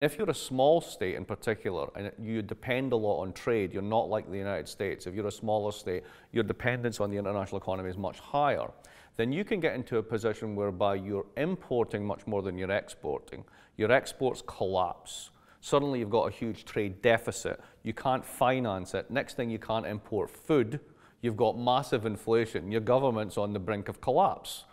If you're a small state in particular and you depend a lot on trade, you're not like the United States. If you're a smaller state, your dependence on the international economy is much higher. Then you can get into a position whereby you're importing much more than you're exporting. Your exports collapse. Suddenly you've got a huge trade deficit. You can't finance it. Next thing, you can't import food. You've got massive inflation. Your government's on the brink of collapse.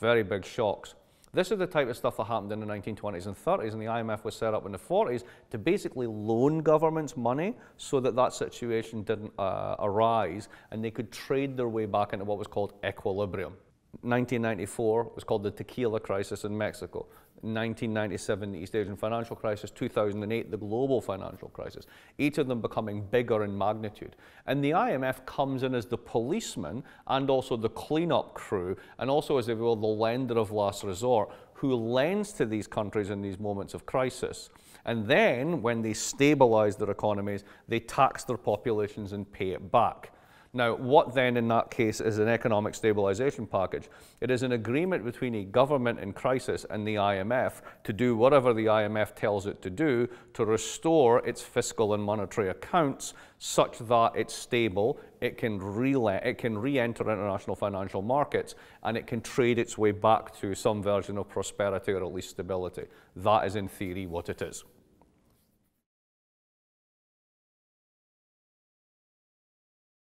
Very big shocks. This is the type of stuff that happened in the 1920s and 30s, and the IMF was set up in the 40s to basically loan governments money so that that situation didn't uh, arise and they could trade their way back into what was called equilibrium. 1994 was called the tequila crisis in Mexico. 1997, the East Asian financial crisis. 2008, the global financial crisis. Each of them becoming bigger in magnitude. And the IMF comes in as the policeman and also the cleanup crew, and also, as if you will, the lender of last resort, who lends to these countries in these moments of crisis. And then, when they stabilize their economies, they tax their populations and pay it back. Now, what then in that case is an economic stabilization package? It is an agreement between a government in crisis and the IMF to do whatever the IMF tells it to do to restore its fiscal and monetary accounts such that it's stable, it can re-enter re international financial markets, and it can trade its way back to some version of prosperity or at least stability. That is, in theory, what it is.